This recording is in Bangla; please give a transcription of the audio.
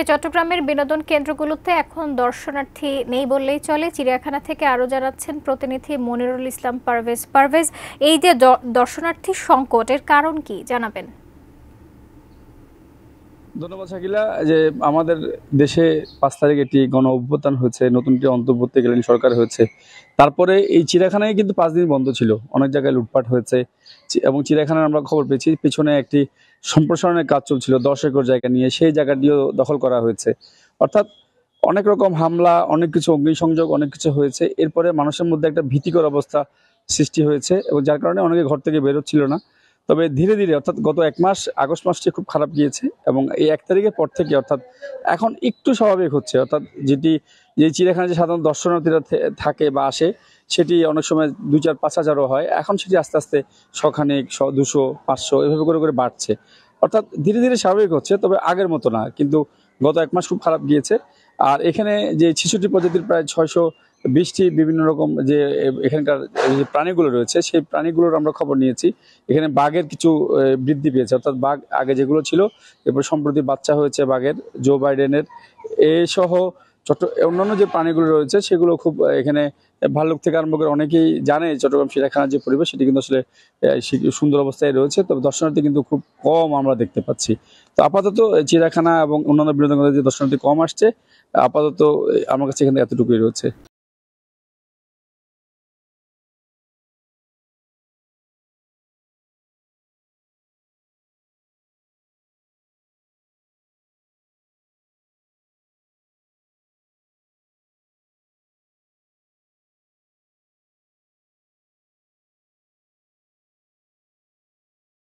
কে চট্টগ্রামের বিনোদন কেন্দ্রগুলোতে এখন দর্শনার্থী নেই বললেই চলে চিড়িয়াখানা থেকে আরও জানাচ্ছেন প্রতিনিধি মনিরুল ইসলাম পারভেজ পারভেজ এই যে দর্শনার্থী সংকটের কারণ কি জানাবেন ধন্যবাদ শাকিলা যে আমাদের দেশে পাঁচ তারিখ এটি গণ অভ্যুত্থান হয়েছে নতুনটি অন্তর্বর্তীকালীন সরকার হয়েছে তারপরে এই চিড়িয়াখানায় কিন্তু পাঁচ দিন বন্ধ ছিল অনেক জায়গায় লুটপাট হয়েছে এবং চিড়িয়াখানার আমরা খবর পেয়েছি পিছনে একটি সম্প্রসারণের কাজ চলছিল দশ একর জায়গা নিয়ে সেই জায়গাটিও দখল করা হয়েছে অর্থাৎ অনেক রকম হামলা অনেক কিছু অগ্নিসংযোগ অনেক কিছু হয়েছে এরপরে মানুষের মধ্যে একটা ভীতিকর অবস্থা সৃষ্টি হয়েছে এবং যার কারণে অনেকে ঘর থেকে বেরোচ্ছিল না তবে ধীরে ধীরে অর্থাৎ গত এক মাস আগস্ট মাসটি খুব খারাপ গিয়েছে এবং এই এক তারিখের পর থেকে অর্থাৎ এখন একটু স্বাভাবিক হচ্ছে অর্থাৎ যেটি যে চিড়িয়াখানা যে সাধারণ দর্শনার্থীরা থাকে বা আসে সেটি অনেক সময় দু চার পাঁচ হাজারও হয় এখন সেটি আস্তে আস্তে শখানেক দুশো পাঁচশো এভাবে করে করে বাড়ছে অর্থাৎ ধীরে ধীরে স্বাভাবিক হচ্ছে তবে আগের মতো না কিন্তু গত এক মাস খুব খারাপ গিয়েছে আর এখানে যে ছেষট্টি প্রজাতির প্রায় ছয়শো বিশটি বিভিন্ন রকম যে এখানকার যে প্রাণীগুলো রয়েছে সেই প্রাণীগুলোর আমরা খবর নিয়েছি এখানে বাঘের কিছু বৃদ্ধি পেয়েছে অর্থাৎ বাঘ আগে যেগুলো ছিল এরপর সম্প্রতি বাচ্চা হয়েছে বাঘের জো বাইডেনের এসহ চট্ট অন্যান্য যে প্রাণীগুলো রয়েছে সেগুলো খুব এখানে ভাল্লুক থেকে আরম্ভ করে অনেকেই জানে চট্টগ্রাম চিড়িয়াখানার যে পরিবেশ সেটি কিন্তু আসলে সুন্দর অবস্থায় রয়েছে তবে দর্শনার্থী কিন্তু খুব কম আমরা দেখতে পাচ্ছি তো আপাতত চিড়িয়াখানা এবং অন্যান্য বিনোদন যে দর্শনার্থী কম আসছে আপাতত আমার কাছে এখানে এতটুকুই রয়েছে